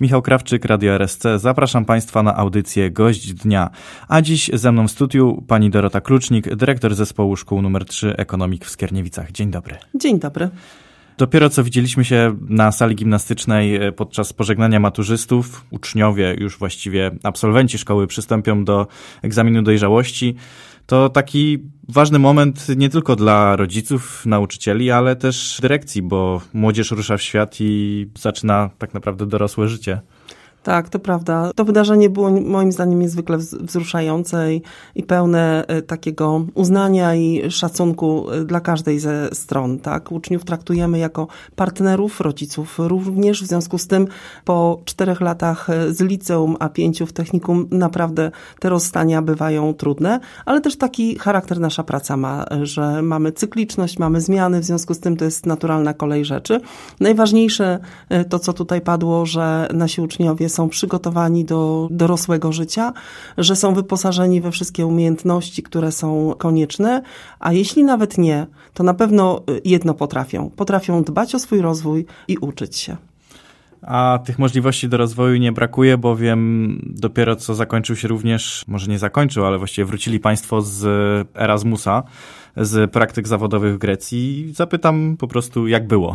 Michał Krawczyk, Radio RSC. Zapraszam Państwa na audycję Gość Dnia. A dziś ze mną w studiu pani Dorota Klucznik, dyrektor zespołu szkół nr 3 Ekonomik w Skierniewicach. Dzień dobry. Dzień dobry. Dopiero co widzieliśmy się na sali gimnastycznej e, podczas pożegnania maturzystów. Uczniowie, już właściwie absolwenci szkoły, przystąpią do egzaminu dojrzałości to taki ważny moment nie tylko dla rodziców, nauczycieli, ale też dyrekcji, bo młodzież rusza w świat i zaczyna tak naprawdę dorosłe życie. Tak, to prawda. To wydarzenie było moim zdaniem niezwykle wzruszające i, i pełne e, takiego uznania i szacunku e, dla każdej ze stron. Tak? Uczniów traktujemy jako partnerów, rodziców również. W związku z tym po czterech latach e, z liceum, a pięciu w technikum naprawdę te rozstania bywają trudne, ale też taki charakter nasza praca ma, że mamy cykliczność, mamy zmiany, w związku z tym to jest naturalna kolej rzeczy. Najważniejsze to, co tutaj padło, że nasi uczniowie są przygotowani do dorosłego życia, że są wyposażeni we wszystkie umiejętności, które są konieczne, a jeśli nawet nie, to na pewno y, jedno potrafią. Potrafią dbać o swój rozwój i uczyć się. A tych możliwości do rozwoju nie brakuje, bowiem dopiero co zakończył się również, może nie zakończył, ale właściwie wrócili Państwo z Erasmusa z praktyk zawodowych w Grecji. Zapytam po prostu, jak było.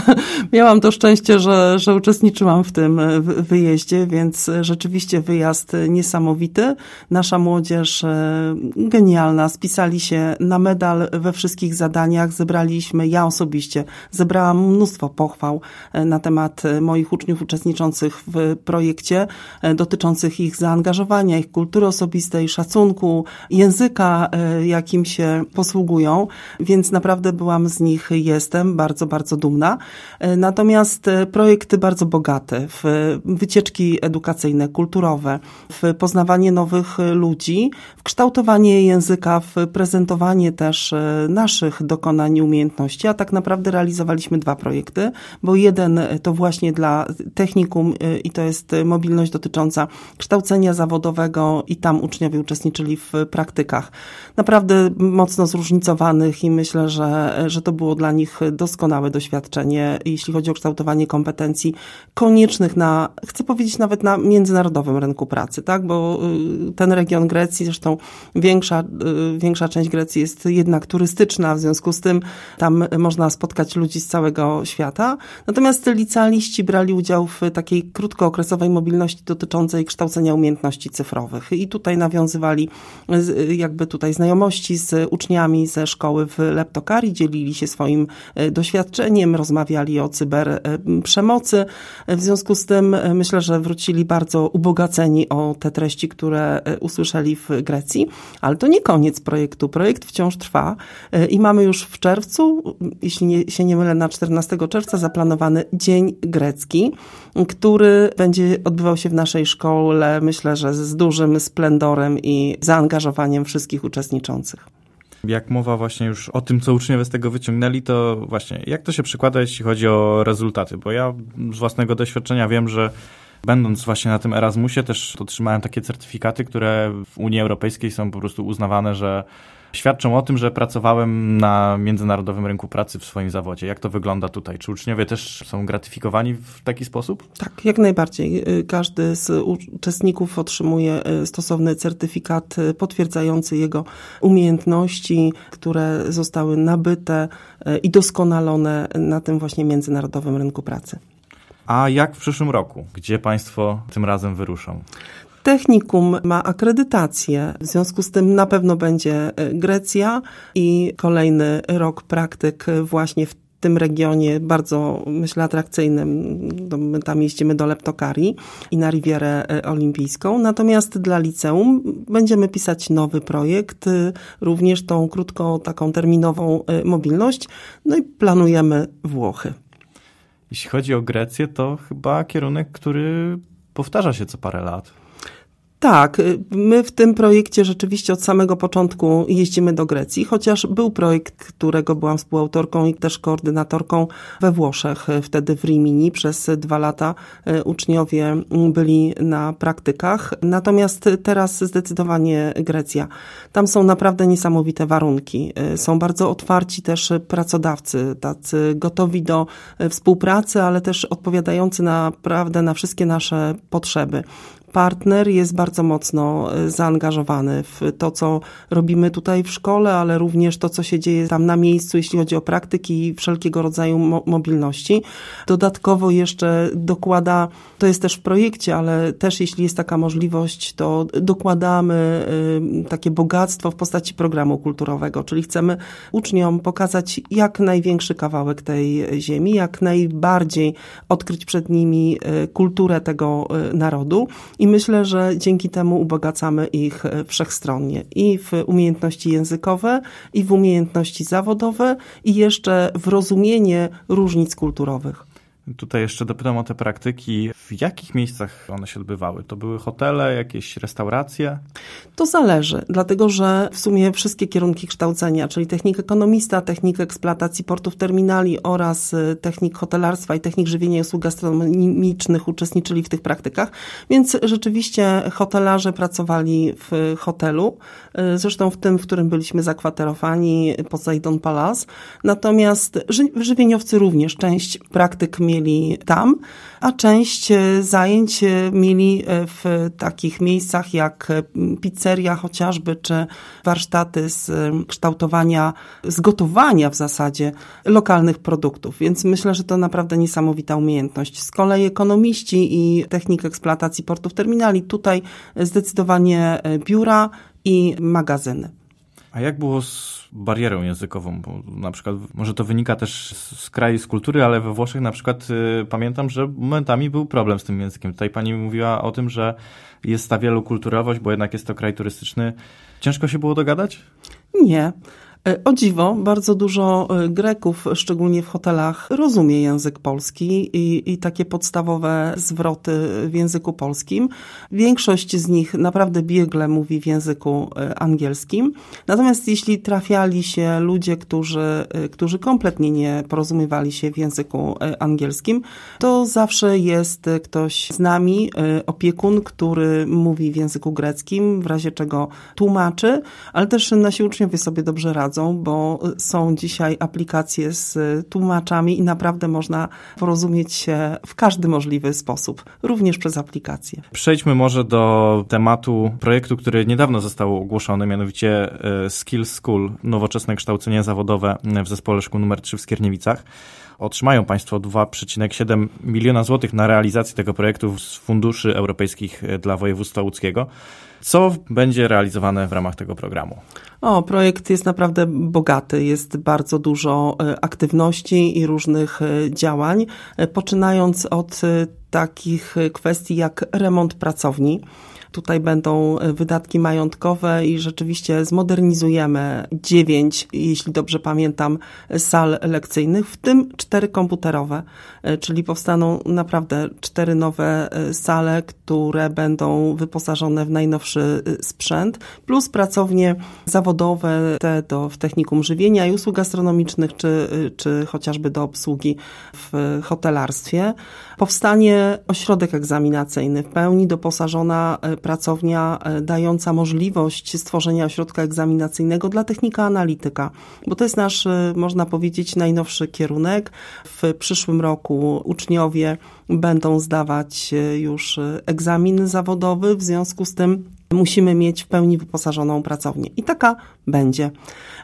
Miałam to szczęście, że, że uczestniczyłam w tym wyjeździe, więc rzeczywiście wyjazd niesamowity. Nasza młodzież e, genialna, spisali się na medal we wszystkich zadaniach. Zebraliśmy, ja osobiście zebrałam mnóstwo pochwał e, na temat moich uczniów uczestniczących w projekcie, e, dotyczących ich zaangażowania, ich kultury osobistej, szacunku, języka, jakim się posługują zasługują, więc naprawdę byłam z nich, jestem bardzo, bardzo dumna. E, natomiast e, projekty bardzo bogate w wycieczki edukacyjne, kulturowe, w poznawanie nowych e, ludzi, w kształtowanie języka, w prezentowanie też naszych dokonań i umiejętności, a tak naprawdę realizowaliśmy dwa projekty, bo jeden to właśnie dla technikum i to jest mobilność dotycząca kształcenia zawodowego i tam uczniowie uczestniczyli w praktykach. Naprawdę mocno zróżnicowane zróżnicowanych i myślę, że, że to było dla nich doskonałe doświadczenie, jeśli chodzi o kształtowanie kompetencji koniecznych na, chcę powiedzieć nawet na międzynarodowym rynku pracy, tak? Bo y, ten region Grecji, zresztą większa, y, większa część Grecji jest jednak turystyczna, w związku z tym tam można spotkać ludzi z całego świata. Natomiast licealiści brali udział w takiej krótkookresowej mobilności dotyczącej kształcenia umiejętności cyfrowych i tutaj nawiązywali jakby tutaj znajomości z uczniami, kolegami ze szkoły w Leptokari, dzielili się swoim e, doświadczeniem, rozmawiali o cyberprzemocy. E, w związku z tym e, myślę, że wrócili bardzo ubogaceni o te treści, które usłyszeli w Grecji. Ale to nie koniec projektu. Projekt wciąż trwa i mamy już w czerwcu, jeśli nie, się nie mylę, na 14 czerwca zaplanowany Dzień Grecki, który będzie odbywał się w naszej szkole, myślę, że z dużym splendorem i zaangażowaniem wszystkich uczestniczących jak mowa właśnie już o tym, co uczniowie z tego wyciągnęli, to właśnie jak to się przykłada, jeśli chodzi o rezultaty? Bo ja z własnego doświadczenia wiem, że Będąc właśnie na tym Erasmusie, też otrzymałem takie certyfikaty, które w Unii Europejskiej są po prostu uznawane, że świadczą o tym, że pracowałem na międzynarodowym rynku pracy w swoim zawodzie. Jak to wygląda tutaj? Czy uczniowie też są gratyfikowani w taki sposób? Tak, jak najbardziej. Y, każdy z uczestników otrzymuje y, stosowny certyfikat y, potwierdzający jego umiejętności, które zostały nabyte i doskonalone na tym właśnie międzynarodowym rynku pracy. A jak w przyszłym roku? Gdzie Państwo tym razem wyruszą? Technikum ma akredytację, w związku z tym na pewno będzie e, Grecja i kolejny rok praktyk właśnie w tym regionie bardzo, myślę, atrakcyjnym. No, my tam jeździmy do Leptokari i na Rivierę e, Olimpijską. Natomiast dla liceum będziemy pisać nowy projekt, e, również tą krótką, taką terminową mobilność. No i planujemy Włochy. Jeśli chodzi o Grecję, to chyba kierunek, który powtarza się co parę lat. Tak, y, my w tym projekcie rzeczywiście od samego początku jeździmy do Grecji, chociaż był projekt, którego byłam współautorką i też koordynatorką we Włoszech, y, wtedy w Rimini. Przez dwa lata y, uczniowie mm, byli na praktykach, natomiast teraz zdecydowanie Grecja. Tam są naprawdę niesamowite warunki. Są bardzo otwarci też pracodawcy, tacy gotowi do współpracy, ale też odpowiadający naprawdę na wszystkie nasze potrzeby partner jest bardzo mocno y, zaangażowany w to, co robimy tutaj w szkole, ale również to, co się dzieje tam na miejscu, jeśli chodzi o praktyki i wszelkiego rodzaju mo mobilności. Dodatkowo jeszcze dokłada, to jest też w projekcie, ale też jeśli jest taka możliwość, to dokładamy y, takie bogactwo w postaci programu kulturowego, czyli chcemy uczniom pokazać jak największy kawałek tej ziemi, jak najbardziej odkryć przed nimi y, kulturę tego narodu i myślę, że dzięki temu ubogacamy ich e, wszechstronnie i w umiejętności językowe, i w umiejętności zawodowe, i jeszcze w rozumienie różnic kulturowych. Tutaj jeszcze dopytam o te praktyki. W jakich miejscach one się odbywały? To były hotele, jakieś restauracje? To zależy, dlatego że w sumie wszystkie kierunki kształcenia, czyli technik ekonomista, technik eksploatacji portów terminali oraz y, technik hotelarstwa i technik żywienia i usług gastronomicznych uczestniczyli w tych praktykach, więc rzeczywiście hotelarze pracowali w hotelu, y, zresztą w tym, w którym byliśmy zakwaterowani, Poseidon Palace. Natomiast ży żywieniowcy również część praktyk mieli mieli tam, a część e, zajęć e, mieli e, w takich miejscach jak pizzeria chociażby, czy warsztaty z kształtowania, z gotowania w zasadzie lokalnych produktów. Więc myślę, że to naprawdę niesamowita umiejętność. Z kolei ekonomiści i technik eksploatacji portów terminali, tutaj zdecydowanie biura i magazyny. A jak było z barierą językową? Bo na przykład, może to wynika też z kraju, z kultury, ale we Włoszech na przykład y, pamiętam, że momentami był problem z tym językiem. Tutaj pani mówiła o tym, że jest ta wielokulturowość, bo jednak jest to kraj turystyczny. Ciężko się było dogadać? Nie. E, o dziwo, bardzo dużo e, Greków, szczególnie w hotelach, rozumie język polski i, i takie podstawowe zwroty w języku polskim. Większość z nich naprawdę biegle mówi w języku e, angielskim. Natomiast jeśli trafiali się ludzie, którzy, którzy kompletnie nie porozumiewali się w języku angielskim, to zawsze jest ktoś z nami, opiekun, który mówi w języku greckim, w razie czego tłumaczy, ale też nasi uczniowie sobie dobrze radzą bo są dzisiaj aplikacje z tłumaczami i naprawdę można porozumieć się w każdy możliwy sposób, również przez aplikacje. Przejdźmy może do tematu projektu, który niedawno został ogłoszony, mianowicie e, Skill School, nowoczesne kształcenie zawodowe w zespole szkół nr 3 w Skierniewicach otrzymają Państwo 2,7 miliona złotych na realizację tego projektu z funduszy europejskich e, dla województwa łódzkiego. Co będzie realizowane w ramach tego programu? O, projekt jest naprawdę bogaty. Jest bardzo dużo e, aktywności i różnych e, działań, poczynając od takich kwestii jak remont pracowni tutaj będą e, wydatki majątkowe i rzeczywiście zmodernizujemy dziewięć, jeśli dobrze pamiętam, sal lekcyjnych, w tym cztery komputerowe, e, czyli powstaną naprawdę cztery nowe e, sale, które będą wyposażone w najnowszy sprzęt, plus pracownie zawodowe, te do, w technikum żywienia i usług gastronomicznych, czy, czy chociażby do obsługi w hotelarstwie. Powstanie ośrodek egzaminacyjny w pełni doposażona pracownia e, dająca możliwość stworzenia ośrodka egzaminacyjnego dla technika analityka, bo to jest nasz, e, można powiedzieć, najnowszy kierunek. W przyszłym roku uczniowie będą zdawać e, już egzamin zawodowy, w związku z tym musimy mieć w pełni wyposażoną pracownię. I taka będzie.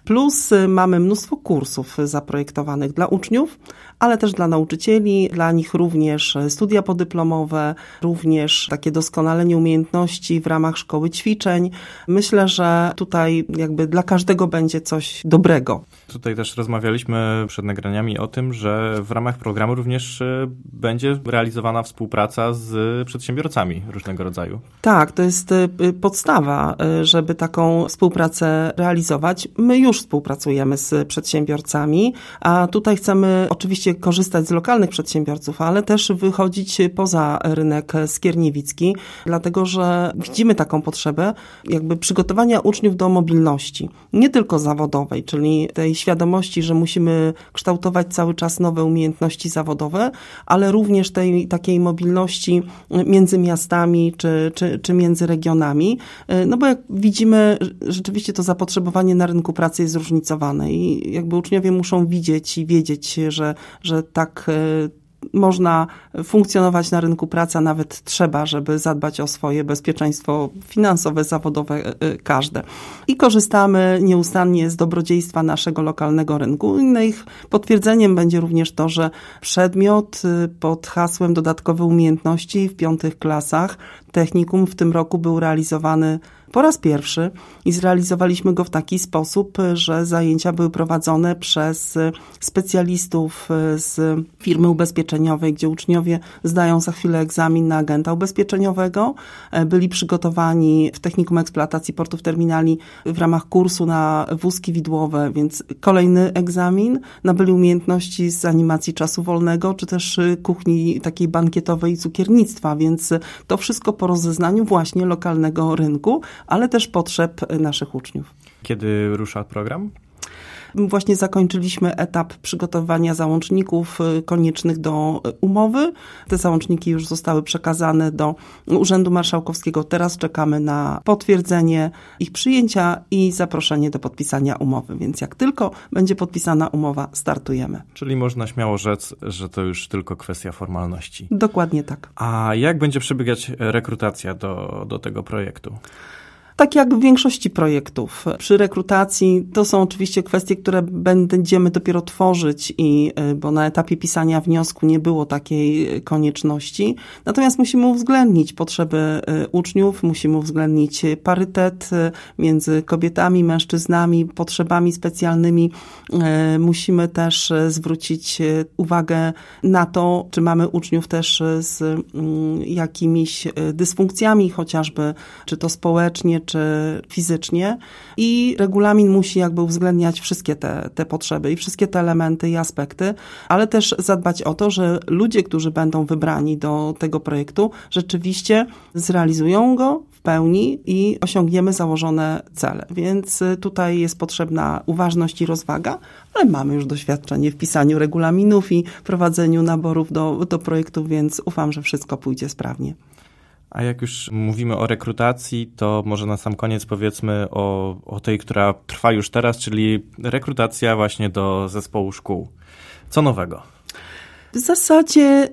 Plus mamy mnóstwo kursów zaprojektowanych dla uczniów, ale też dla nauczycieli, dla nich również studia podyplomowe, również takie doskonalenie umiejętności w ramach szkoły ćwiczeń. Myślę, że tutaj jakby dla każdego będzie coś dobrego. Tutaj też rozmawialiśmy przed nagraniami o tym, że w ramach programu również e, będzie realizowana współpraca z przedsiębiorcami różnego rodzaju. Tak, to jest e, podstawa, e, żeby taką współpracę realizować. My już współpracujemy z przedsiębiorcami, a tutaj chcemy oczywiście oczywiście korzystać z lokalnych przedsiębiorców, ale też wychodzić poza rynek skierniewicki, dlatego że widzimy taką potrzebę jakby przygotowania uczniów do mobilności, nie tylko zawodowej, czyli tej świadomości, że musimy kształtować cały czas nowe umiejętności zawodowe, ale również tej takiej mobilności między miastami czy, czy, czy między regionami, no bo jak widzimy, rzeczywiście to zapotrzebowanie na rynku pracy jest zróżnicowane i jakby uczniowie muszą widzieć i wiedzieć, że że tak y, można funkcjonować na rynku pracy, a nawet trzeba, żeby zadbać o swoje bezpieczeństwo finansowe, zawodowe y, y, każde. I korzystamy nieustannie z dobrodziejstwa naszego lokalnego rynku. No ich potwierdzeniem będzie również to, że przedmiot pod hasłem dodatkowe umiejętności w piątych klasach technikum w tym roku był realizowany po raz pierwszy i zrealizowaliśmy go w taki sposób, y, że zajęcia były prowadzone przez y, specjalistów y, z firmy ubezpieczeniowej, gdzie uczniowie zdają za chwilę egzamin na agenta ubezpieczeniowego. E, byli przygotowani w Technikum Eksploatacji Portów Terminali w ramach kursu na wózki widłowe, więc kolejny egzamin. Nabyli umiejętności z animacji czasu wolnego, czy też kuchni takiej bankietowej i cukiernictwa, więc to wszystko po rozeznaniu właśnie lokalnego rynku, ale też potrzeb naszych uczniów. Kiedy rusza program? Właśnie zakończyliśmy etap przygotowania załączników y, koniecznych do y, umowy. Te załączniki już zostały przekazane do Urzędu Marszałkowskiego. Teraz czekamy na potwierdzenie ich przyjęcia i zaproszenie do podpisania umowy. Więc jak tylko będzie podpisana umowa, startujemy. Czyli można śmiało rzec, że to już tylko kwestia formalności. Dokładnie tak. A jak będzie przebiegać rekrutacja do, do tego projektu? Tak jak w większości projektów. Przy rekrutacji to są oczywiście kwestie, które będziemy dopiero tworzyć i, y, bo na etapie pisania wniosku nie było takiej y, konieczności. Natomiast musimy uwzględnić potrzeby y, uczniów, musimy uwzględnić parytet między kobietami, mężczyznami, potrzebami specjalnymi. Musimy też zwrócić uwagę na to, czy mamy uczniów też z mm, jakimiś dysfunkcjami chociażby, czy to społecznie, czy fizycznie i regulamin musi jakby uwzględniać wszystkie te, te potrzeby i wszystkie te elementy i aspekty, ale też zadbać o to, że ludzie, którzy będą wybrani do tego projektu, rzeczywiście zrealizują go w pełni i osiągniemy założone cele. Więc y, tutaj jest potrzebna uważność i rozwaga, ale mamy już doświadczenie w pisaniu regulaminów i prowadzeniu naborów do, do projektu, więc ufam, że wszystko pójdzie sprawnie. A jak już mówimy o rekrutacji, to może na sam koniec powiedzmy o, o tej, która trwa już teraz, czyli rekrutacja właśnie do zespołu szkół. Co nowego? W zasadzie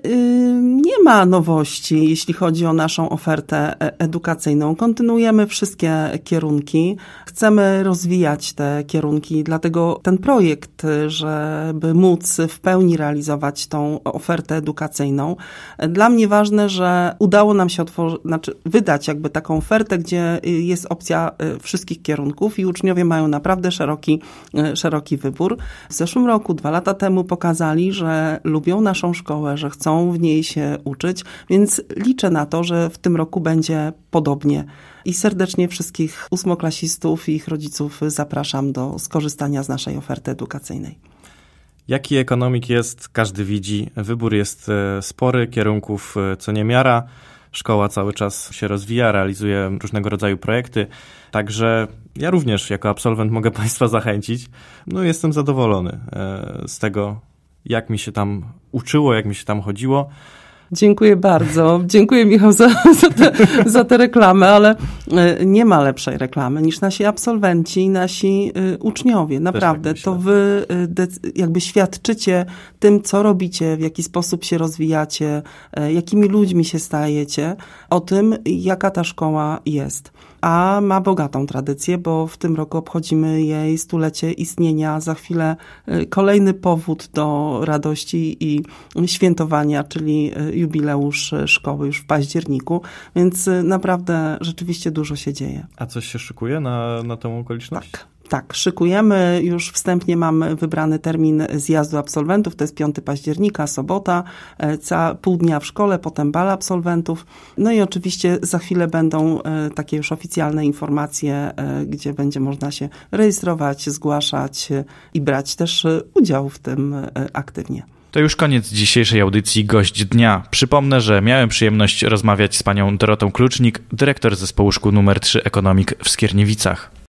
nie ma nowości, jeśli chodzi o naszą ofertę e, edukacyjną. Kontynuujemy wszystkie kierunki. Chcemy rozwijać te kierunki, dlatego ten projekt, żeby móc w pełni realizować tą ofertę edukacyjną. Dla mnie ważne, że udało nam się otworzyć, znaczy wydać jakby taką ofertę, gdzie y, jest opcja y, wszystkich kierunków i uczniowie mają naprawdę szeroki, y, szeroki wybór. W zeszłym roku, dwa lata temu pokazali, że lubią na naszą szkołę, że chcą w niej się uczyć, więc liczę na to, że w tym roku będzie podobnie. I serdecznie wszystkich ósmoklasistów i ich rodziców zapraszam do skorzystania z naszej oferty edukacyjnej. Jaki ekonomik jest, każdy widzi. Wybór jest e, spory, kierunków e, co nie miara. Szkoła cały czas się rozwija, realizuje różnego rodzaju projekty. Także ja również jako absolwent mogę Państwa zachęcić. No, jestem zadowolony e, z tego, jak mi się tam uczyło, jak mi się tam chodziło. Dziękuję bardzo. Dziękuję Michał za, za, te, za tę reklamę, ale E, nie ma lepszej reklamy niż nasi absolwenci, nasi e, uczniowie. Tak naprawdę, tak to wy e, jakby świadczycie tym, co robicie, w jaki sposób się rozwijacie, jakimi ludźmi się stajecie, o tym, jaka ta szkoła jest. A ma bogatą tradycję, bo w tym roku obchodzimy jej stulecie istnienia. Za chwilę kolejny powód do radości i świętowania, czyli jubileusz szkoły już w październiku. Więc naprawdę rzeczywiście dużo dużo się dzieje. A coś się szykuje na, na tą okoliczność? Tak. Tak, szykujemy, już wstępnie mamy wybrany termin zjazdu absolwentów, to jest 5 października, sobota, e, ca, pół dnia w szkole, potem bal absolwentów. No i oczywiście za chwilę będą e, takie już oficjalne informacje, e, gdzie będzie można się rejestrować, zgłaszać i brać też udział w tym aktywnie. To już koniec dzisiejszej audycji Gość Dnia. Przypomnę, że miałem przyjemność rozmawiać z panią Dorotą Klucznik, dyrektor zespołu szkół nr 3 Ekonomik w Skierniewicach.